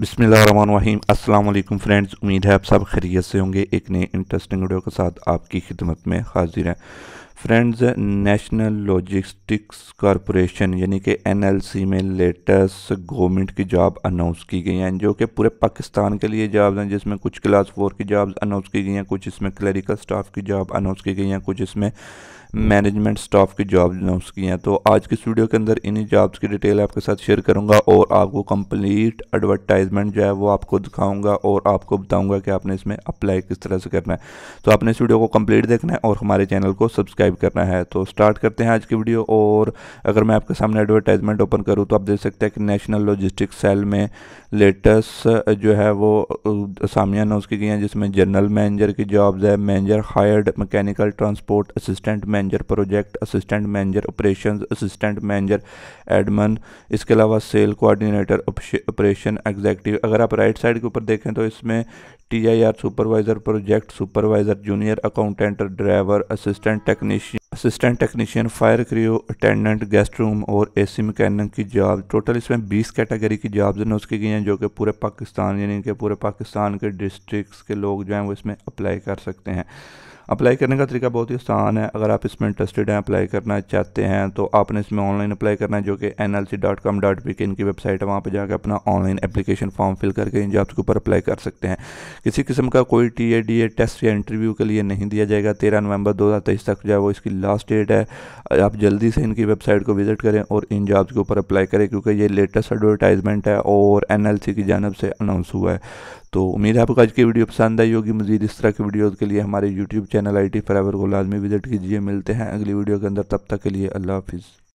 बिसमीम अल्लाम फ्रेंड्स उम्मीद है आप सब खैरियत से होंगे एक नए इंटरेस्टिंग वीडियो के साथ आपकी खिदमत में हाजिर हैं फ्रेंड्स नेशनल लॉजिस्टिक्स कॉरपोरेशन यानी कि एनएलसी में लेटेस्ट गवर्नमेंट की जॉब अनाउंस की गई हैं जो कि पूरे पाकिस्तान के लिए जॉब्स हैं जिसमें कुछ क्लास फोर की जॉब्स अनाउंस की गई हैं कुछ इसमें क्लरिकल स्टाफ की जॉब अनाउंस की गई हैं कुछ इसमें मैनेजमेंट स्टाफ की जॉब अनाउंस की हैं तो आज की स्टूडियो के अंदर इन्हीं जॉब्स की डिटेल आपके साथ शेयर करूंगा और आपको कंप्लीट एडवर्टाइजमेंट जो है वो आपको दिखाऊंगा और आपको बताऊंगा कि आपने इसमें अप्लाई किस तरह से करना है तो आपने इस वीडियो को कंप्लीट देखना है और हमारे चैनल को सब्सक्राइब सब्सक्राइब करना है तो स्टार्ट करते हैं आज की वीडियो और अगर मैं आपके सामने एडवर्टाइजमेंट ओपन करूँ तो आप देख सकते हैं कि नेशनल लॉजिस्टिक सेल में लेटेस्ट जो है वो असामियाँ नोज की गई हैं जिसमें जनरल मैनेजर की जॉब्स है manager hired mechanical transport assistant manager project assistant manager operation assistant manager admin इसके अलावा सेल कोऑर्डिनेटर ऑपरेशन एग्जैक्टिव अगर आप राइट साइड के ऊपर देखें तो इसमें T I R supervisor project supervisor junior accountant driver assistant technician assistant technician fire crew attendant guest room और ए सी मकैनिक की जॉब टोटल इसमें 20 कैटेगरी की जॉब्स नोस की गई हैं जो कि पूरे पाकिस्तान यानी कि पूरे पाकिस्तान के डिस्ट्रिक्स के लोग जो हैं वो इसमें अप्लाई कर सकते हैं अप्लाई करने का तरीका बहुत ही आसान है अगर आप इसमें इंटरेस्टेड हैं अप्लाई करना चाहते हैं तो आपने इसमें ऑनलाइन अप्लाई करना है जो कि N L C dot com dot P K इनकी वेबसाइट है वहाँ पर जाकर अपना ऑनलाइन एप्लीकेशन फॉर्म फिल करके इन जॉब्स के ऊपर अप्लाई कर सकते हैं किसी किस्म का कोई T A D A test या इंटरव्यू के लिए नहीं दिया जाएगा तेरह नवंबर दो हज़ार तेईस तक जो है वो इसकी लास्ट डेट है आप जल्दी से इनकी वेबसाइट को विजिट करें और इन जॉब्स के ऊपर अप्लाई करें क्योंकि ये लेटेस्ट एडवर्टाइजमेंट है और एन एल सी की जानब से अनाउंस हुआ है तो उम्मीद है आपको आज की वीडियो पसंद आई होगी मजीद इस तरह की वीडियोज़ के लिए हमारे यूट्यूब चैनल आई टी फरावर को लाजमी विजिट कीजिए मिलते हैं अगली वीडियो के अंदर तब तक के लिए अल्लाह हाफिज़